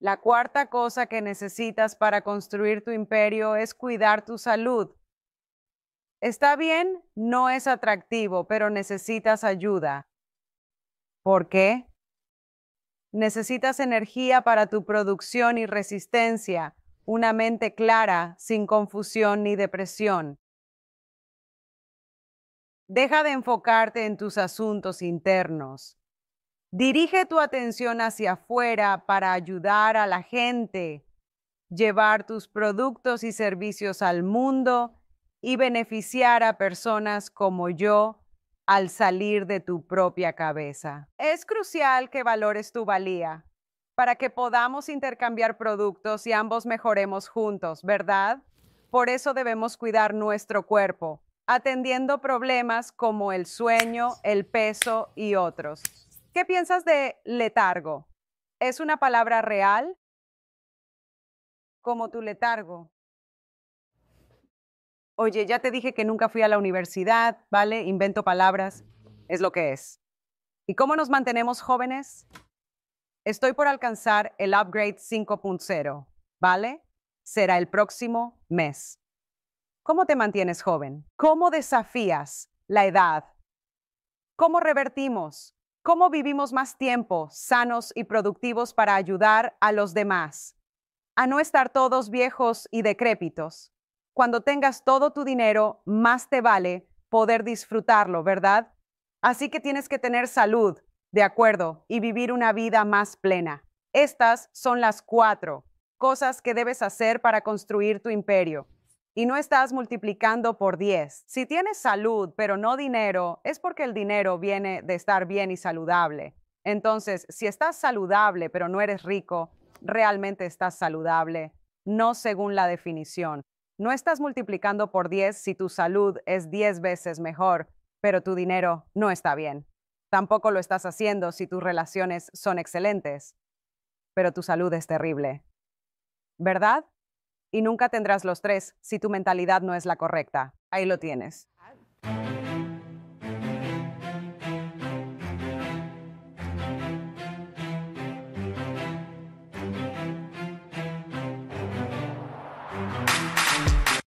La cuarta cosa que necesitas para construir tu imperio es cuidar tu salud. Está bien, no es atractivo, pero necesitas ayuda. ¿Por qué? Necesitas energía para tu producción y resistencia, una mente clara, sin confusión ni depresión. Deja de enfocarte en tus asuntos internos. Dirige tu atención hacia afuera para ayudar a la gente, llevar tus productos y servicios al mundo y beneficiar a personas como yo al salir de tu propia cabeza. Es crucial que valores tu valía para que podamos intercambiar productos y ambos mejoremos juntos, ¿verdad? Por eso debemos cuidar nuestro cuerpo, atendiendo problemas como el sueño, el peso y otros. ¿Qué piensas de letargo? ¿Es una palabra real? Como tu letargo. Oye, ya te dije que nunca fui a la universidad, ¿vale? Invento palabras. Es lo que es. ¿Y cómo nos mantenemos jóvenes? Estoy por alcanzar el upgrade 5.0, ¿vale? Será el próximo mes. ¿Cómo te mantienes joven? ¿Cómo desafías la edad? ¿Cómo revertimos ¿Cómo vivimos más tiempo sanos y productivos para ayudar a los demás? A no estar todos viejos y decrépitos. Cuando tengas todo tu dinero, más te vale poder disfrutarlo, ¿verdad? Así que tienes que tener salud, de acuerdo, y vivir una vida más plena. Estas son las cuatro cosas que debes hacer para construir tu imperio y no estás multiplicando por 10. Si tienes salud pero no dinero, es porque el dinero viene de estar bien y saludable. Entonces, si estás saludable pero no eres rico, realmente estás saludable, no según la definición. No estás multiplicando por 10 si tu salud es 10 veces mejor, pero tu dinero no está bien. Tampoco lo estás haciendo si tus relaciones son excelentes, pero tu salud es terrible. ¿Verdad? y nunca tendrás los tres si tu mentalidad no es la correcta. Ahí lo tienes.